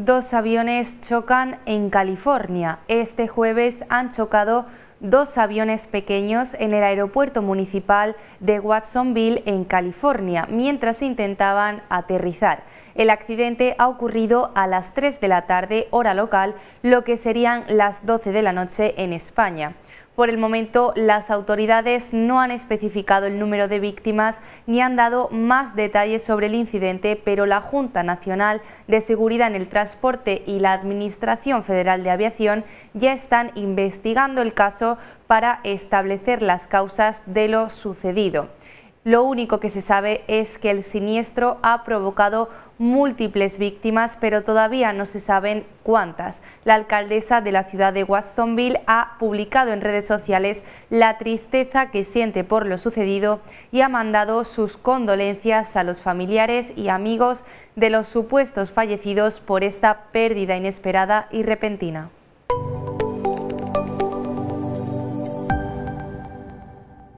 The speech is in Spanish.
Dos aviones chocan en California. Este jueves han chocado dos aviones pequeños en el aeropuerto municipal de Watsonville, en California, mientras intentaban aterrizar. El accidente ha ocurrido a las 3 de la tarde, hora local, lo que serían las 12 de la noche en España. Por el momento, las autoridades no han especificado el número de víctimas ni han dado más detalles sobre el incidente, pero la Junta Nacional de Seguridad en el Transporte y la Administración Federal de Aviación ya están investigando el caso para establecer las causas de lo sucedido. Lo único que se sabe es que el siniestro ha provocado múltiples víctimas, pero todavía no se saben cuántas. La alcaldesa de la ciudad de Watsonville ha publicado en redes sociales la tristeza que siente por lo sucedido y ha mandado sus condolencias a los familiares y amigos de los supuestos fallecidos por esta pérdida inesperada y repentina.